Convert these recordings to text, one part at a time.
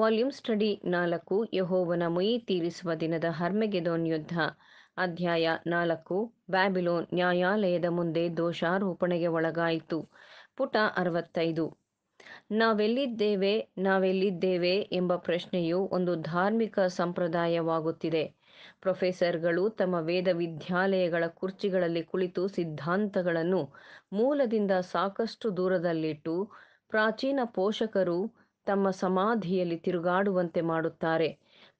Volume study ನಾಲ್ಕು ಯಹೋವನ ಮೊಯಿ ತೀರಿಸುವ ದಿನದ ಹರ್ಮೆಗೆದೋನ್ ಯುದ್ಧ ಅಧ್ಯಾಯ ನಾಲ್ಕು ಬ್ಯಾಬಿಲೋನ್ ನ್ಯಾಯಾಲಯದ ಮುಂದೆ ದೋಷಾರೋಪಣೆಗೆ ಒಳಗಾಯಿತು ಪುಟ ಅರವತ್ತೈದು ನಾವೆಲ್ಲಿದ್ದೇವೆ ನಾವೆಲ್ಲಿದ್ದೇವೆ ಎಂಬ ಪ್ರಶ್ನೆಯು ಒಂದು ಧಾರ್ಮಿಕ ಸಂಪ್ರದಾಯವಾಗುತ್ತಿದೆ ಪ್ರೊಫೆಸರ್ಗಳು ತಮ್ಮ ವೇದ ವಿದ್ಯಾಲಯಗಳ ಕುರ್ಚಿಗಳಲ್ಲಿ ಕುಳಿತು ಸಿದ್ಧಾಂತಗಳನ್ನು ಮೂಲದಿಂದ ಸಾಕಷ್ಟು ದೂರದಲ್ಲಿಟ್ಟು ಪ್ರಾಚೀನ ಪೋಷಕರು ತಮ್ಮ ಸಮಾಧಿಯಲ್ಲಿ ತಿರುಗಾಡುವಂತೆ ಮಾಡುತ್ತಾರೆ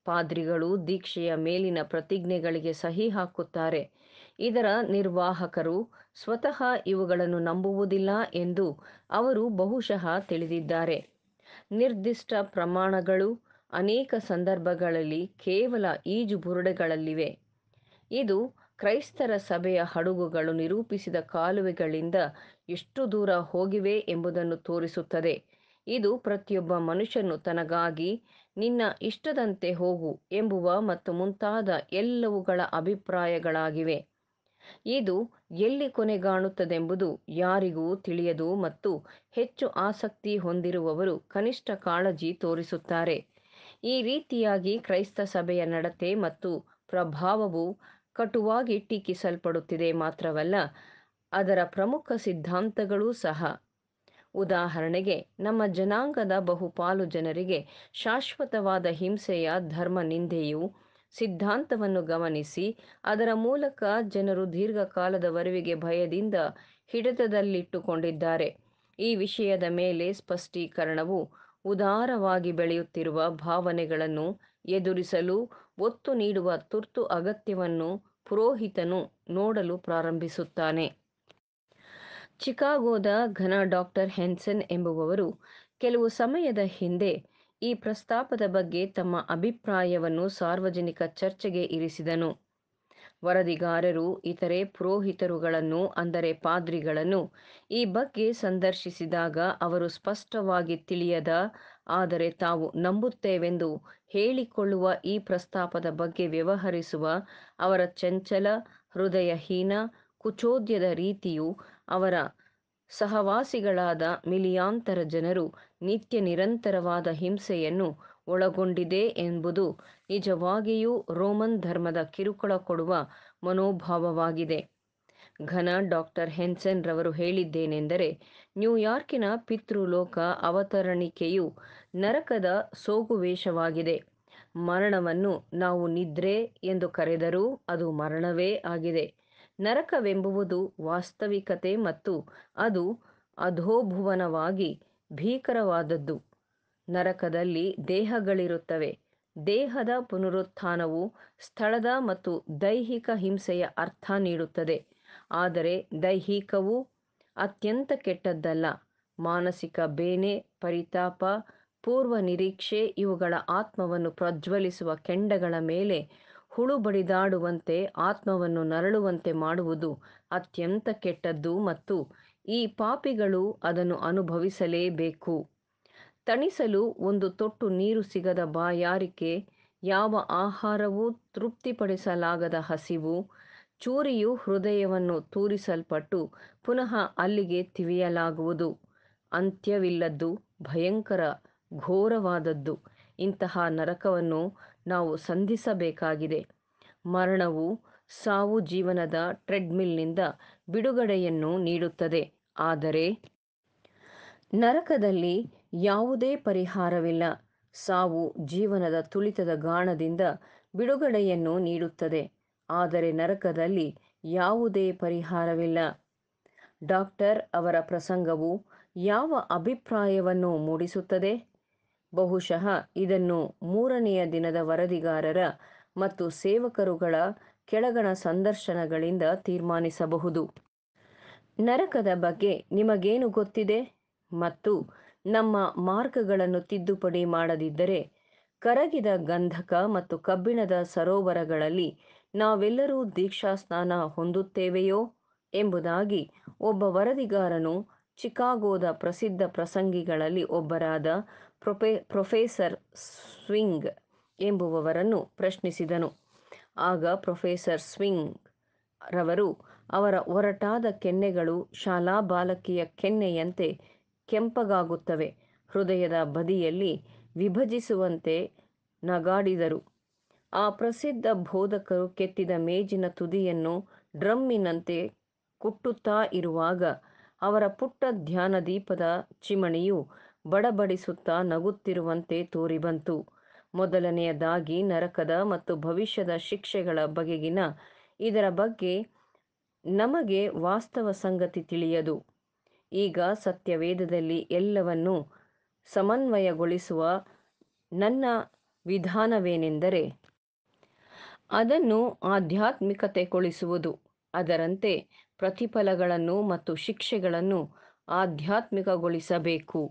ಪಾದ್ರಿಗಳು ದೀಕ್ಷೆಯ ಮೇಲಿನ ಪ್ರತಿಜ್ಞೆಗಳಿಗೆ ಸಹಿ ಹಾಕುತ್ತಾರೆ ಇದರ ನಿರ್ವಾಹಕರು ಸ್ವತಃ ಇವುಗಳನ್ನು ನಂಬುವುದಿಲ್ಲ ಎಂದು ಅವರು ಬಹುಶಃ ತಿಳಿದಿದ್ದಾರೆ ನಿರ್ದಿಷ್ಟ ಪ್ರಮಾಣಗಳು ಅನೇಕ ಸಂದರ್ಭಗಳಲ್ಲಿ ಕೇವಲ ಈಜು ಬುರುಡೆಗಳಲ್ಲಿವೆ ಇದು ಕ್ರೈಸ್ತರ ಸಭೆಯ ಹಡಗುಗಳು ನಿರೂಪಿಸಿದ ಕಾಲುವೆಗಳಿಂದ ಎಷ್ಟು ದೂರ ಹೋಗಿವೆ ಎಂಬುದನ್ನು ತೋರಿಸುತ್ತದೆ ಇದು ಪ್ರತಿಯೊಬ್ಬ ಮನುಷ್ಯನು ತನಗಾಗಿ ನಿನ್ನ ಇಷ್ಟದಂತೆ ಹೋಗು ಎಂಬುವ ಮತ್ತು ಮುಂತಾದ ಎಲ್ಲವುಗಳ ಅಭಿಪ್ರಾಯಗಳಾಗಿವೆ ಇದು ಎಲ್ಲಿ ಕೊನೆಗಾಣುತ್ತದೆಂಬುದು ಯಾರಿಗೂ ತಿಳಿಯದು ಮತ್ತು ಹೆಚ್ಚು ಆಸಕ್ತಿ ಹೊಂದಿರುವವರು ಕನಿಷ್ಠ ಕಾಳಜಿ ತೋರಿಸುತ್ತಾರೆ ಈ ರೀತಿಯಾಗಿ ಕ್ರೈಸ್ತ ಸಭೆಯ ನಡತೆ ಮತ್ತು ಪ್ರಭಾವವು ಕಟುವಾಗಿ ಟೀಕಿಸಲ್ಪಡುತ್ತಿದೆ ಮಾತ್ರವಲ್ಲ ಅದರ ಪ್ರಮುಖ ಸಿದ್ಧಾಂತಗಳೂ ಸಹ ಉದಾಹರಣೆಗೆ ನಮ್ಮ ಜನಾಂಗದ ಬಹುಪಾಲು ಜನರಿಗೆ ಶಾಶ್ವತವಾದ ಹಿಂಸೆಯ ಧರ್ಮ ನಿಂದೆಯು ಸಿದ್ಧಾಂತವನ್ನು ಗಮನಿಸಿ ಅದರ ಮೂಲಕ ಜನರು ದೀರ್ಘಕಾಲದವರೆಗೆ ಭಯದಿಂದ ಹಿಡಿತದಲ್ಲಿಟ್ಟುಕೊಂಡಿದ್ದಾರೆ ಈ ವಿಷಯದ ಮೇಲೆ ಸ್ಪಷ್ಟೀಕರಣವು ಉದಾರವಾಗಿ ಬೆಳೆಯುತ್ತಿರುವ ಭಾವನೆಗಳನ್ನು ಎದುರಿಸಲು ಒತ್ತು ನೀಡುವ ತುರ್ತು ಅಗತ್ಯವನ್ನು ಪುರೋಹಿತನು ನೋಡಲು ಪ್ರಾರಂಭಿಸುತ್ತಾನೆ ಚಿಕಾಗೋದ ಘನ ಡಾಕ್ಟರ್ ಹೆನ್ಸನ್ ಎಂಬುವವರು ಕೆಲವು ಸಮಯದ ಹಿಂದೆ ಈ ಪ್ರಸ್ತಾಪದ ಬಗ್ಗೆ ತಮ್ಮ ಅಭಿಪ್ರಾಯವನ್ನು ಸಾರ್ವಜನಿಕ ಚರ್ಚೆಗೆ ಇರಿಸಿದನು ವರದಿಗಾರರು ಇತರೆ ಪುರೋಹಿತರುಗಳನ್ನು ಅಂದರೆ ಪಾದ್ರಿಗಳನ್ನು ಈ ಬಗ್ಗೆ ಸಂದರ್ಶಿಸಿದಾಗ ಅವರು ಸ್ಪಷ್ಟವಾಗಿ ತಿಳಿಯದ ಆದರೆ ತಾವು ನಂಬುತ್ತೇವೆಂದು ಹೇಳಿಕೊಳ್ಳುವ ಈ ಪ್ರಸ್ತಾಪದ ಬಗ್ಗೆ ವ್ಯವಹರಿಸುವ ಅವರ ಚಂಚಲ ಹೃದಯಹೀನ ಕುಚೋದ್ಯದ ರೀತಿಯು ಅವರ ಸಹವಾಸಿಗಳಾದ ಮಿಲಿಯಾಂತರ ಜನರು ನಿತ್ಯ ನಿರಂತರವಾದ ಹಿಂಸೆಯನ್ನು ಒಳಗೊಂಡಿದೆ ಎಂಬುದು ನಿಜವಾಗಿಯೂ ರೋಮನ್ ಧರ್ಮದ ಕಿರುಕುಳ ಕೊಡುವ ಮನೋಭಾವವಾಗಿದೆ ಘನ ಡಾಕ್ಟರ್ ಹೆನ್ಸನ್ ರವರು ಹೇಳಿದ್ದೇನೆಂದರೆ ನ್ಯೂಯಾರ್ಕಿನ ಪಿತೃಲೋಕ ಅವತರಣಿಕೆಯು ನರಕದ ಸೋಗುವೇಷವಾಗಿದೆ ಮರಣವನ್ನು ನಾವು ನಿದ್ರೆ ಎಂದು ಕರೆದರೂ ಅದು ಮರಣವೇ ಆಗಿದೆ ನರಕವೆಂಬುವುದು ವಾಸ್ತವಿಕತೆ ಮತ್ತು ಅದು ಅಧೋಭುವನವಾಗಿ ಭೀಕರವಾದದ್ದು ನರಕದಲ್ಲಿ ದೇಹಗಳಿರುತ್ತವೆ ದೇಹದ ಪುನರುತ್ಥಾನವು ಸ್ಥಳದ ಮತ್ತು ದೈಹಿಕ ಹಿಂಸೆಯ ಅರ್ಥ ನೀಡುತ್ತದೆ ಆದರೆ ದೈಹಿಕವು ಅತ್ಯಂತ ಕೆಟ್ಟದ್ದಲ್ಲ ಮಾನಸಿಕ ಬೇನೆ ಪರಿತಾಪ ಪೂರ್ವ ನಿರೀಕ್ಷೆ ಇವುಗಳ ಆತ್ಮವನ್ನು ಪ್ರಜ್ವಲಿಸುವ ಕೆಂಡಗಳ ಮೇಲೆ ಹುಳು ಬಡಿದಾಡುವಂತೆ ಆತ್ಮವನ್ನು ನರಳುವಂತೆ ಮಾಡುವುದು ಅತ್ಯಂತ ಕೆಟ್ಟದ್ದು ಮತ್ತು ಈ ಪಾಪಿಗಳು ಅದನ್ನು ಅನುಭವಿಸಲೇಬೇಕು ತಣಿಸಲು ಒಂದು ತೊಟ್ಟು ನೀರು ಸಿಗದ ಬಾಯಾರಿಕೆ ಯಾವ ಆಹಾರವೂ ತೃಪ್ತಿಪಡಿಸಲಾಗದ ಹಸಿವು ಚೂರಿಯು ಹೃದಯವನ್ನು ತೂರಿಸಲ್ಪಟ್ಟು ಪುನಃ ಅಲ್ಲಿಗೆ ತಿವಿಯಲಾಗುವುದು ಅಂತ್ಯವಿಲ್ಲದ್ದು ಭಯಂಕರ ಘೋರವಾದದ್ದು ಇಂತಹ ನರಕವನ್ನು ನಾವು ಸಂಧಿಸಬೇಕಾಗಿದೆ ಮರಣವು ಸಾವು ಜೀವನದ ಟ್ರೆಡ್ಮಿಲ್ನಿಂದ ಬಿಡುಗಡೆಯನ್ನು ನೀಡುತ್ತದೆ ಆದರೆ ನರಕದಲ್ಲಿ ಯಾವುದೇ ಪರಿಹಾರವಿಲ್ಲ ಸಾವು ಜೀವನದ ತುಳಿತದ ಗಾಣದಿಂದ ಬಿಡುಗಡೆಯನ್ನು ನೀಡುತ್ತದೆ ಆದರೆ ನರಕದಲ್ಲಿ ಯಾವುದೇ ಪರಿಹಾರವಿಲ್ಲ ಡಾಕ್ಟರ್ ಅವರ ಪ್ರಸಂಗವು ಯಾವ ಅಭಿಪ್ರಾಯವನ್ನು ಮೂಡಿಸುತ್ತದೆ ಬಹುಶಃ ಇದನ್ನು ಮೂರನೆಯ ದಿನದ ವರದಿಗಾರರ ಮತ್ತು ಸೇವಕರುಗಳ ಕೆಳಗಣ ಸಂದರ್ಶನಗಳಿಂದ ತೀರ್ಮಾನಿಸಬಹುದು ನರಕದ ಬಗ್ಗೆ ನಿಮಗೇನು ಗೊತ್ತಿದೆ ಮತ್ತು ನಮ್ಮ ಮಾರ್ಗಗಳನ್ನು ತಿದ್ದುಪಡಿ ಮಾಡದಿದ್ದರೆ ಕರಗಿದ ಗಂಧಕ ಮತ್ತು ಕಬ್ಬಿಣದ ಸರೋವರಗಳಲ್ಲಿ ನಾವೆಲ್ಲರೂ ದೀಕ್ಷಾಸ್ನಾನ ಹೊಂದುತ್ತೇವೆಯೋ ಎಂಬುದಾಗಿ ಒಬ್ಬ ವರದಿಗಾರನು ಚಿಕಾಗೋದ ಪ್ರಸಿದ್ಧ ಪ್ರಸಂಗಿಗಳಲ್ಲಿ ಒಬ್ಬರಾದ ಪ್ರೊಪೆ ಪ್ರೊಫೆಸರ್ ಸ್ವಿಂಗ್ ಎಂಬುವವರನ್ನು ಪ್ರಶ್ನಿಸಿದನು. ಆಗ ಪ್ರೊಫೆಸರ್ ಸ್ವಿಂಗ್ ರವರು ಅವರ ಒರಟಾದ ಕೆನ್ನೆಗಳು ಶಾಲಾ ಬಾಲಕಿಯ ಕೆನ್ನೆಯಂತೆ ಕೆಂಪಗಾಗುತ್ತವೆ, ಹೃದಯದ ಬದಿಯಲ್ಲಿ ವಿಭಜಿಸುವಂತೆ ನಗಾಡಿದರು. ಆ ಪ್ರಸಿದ್ಧ ಬೋಧಕರು ಕೆತ್ತಿದ ಮೇಜಿನ ತುದಿಯನ್ನು ಡ್ರಮ್ಮಿನಂತೆ ಕುಟ್ಟುತ್ತಾ ಇರುವಾಗ ಅವರ ಪುಟ್ಟ ಧ್ಯಾನ ದೀಪದ ಚಿಮಣಿಯು ಬಡಬಡಿಸುತ್ತಾ ನಗುತ್ತಿರುವಂತೆ ತೋರಿಬಂತು ಮೊದಲನೆಯದಾಗಿ ನರಕದ ಮತ್ತು ಭವಿಷ್ಯದ ಶಿಕ್ಷೆಗಳ ಬಗೆಗಿನ ಇದರ ಬಗ್ಗೆ ನಮಗೆ ವಾಸ್ತವ ಸಂಗತಿ ತಿಳಿಯದು ಈಗ ಸತ್ಯವೇದದಲ್ಲಿ ಎಲ್ಲವನ್ನು ಸಮನ್ವಯಗೊಳಿಸುವ ನನ್ನ ವಿಧಾನವೇನೆಂದರೆ ಅದನ್ನು ಆಧ್ಯಾತ್ಮಿಕತೆಗೊಳಿಸುವುದು ಅದರಂತೆ ಪ್ರತಿಫಲಗಳನ್ನು ಮತ್ತು ಶಿಕ್ಷೆಗಳನ್ನು ಆಧ್ಯಾತ್ಮಿಕಗೊಳಿಸಬೇಕು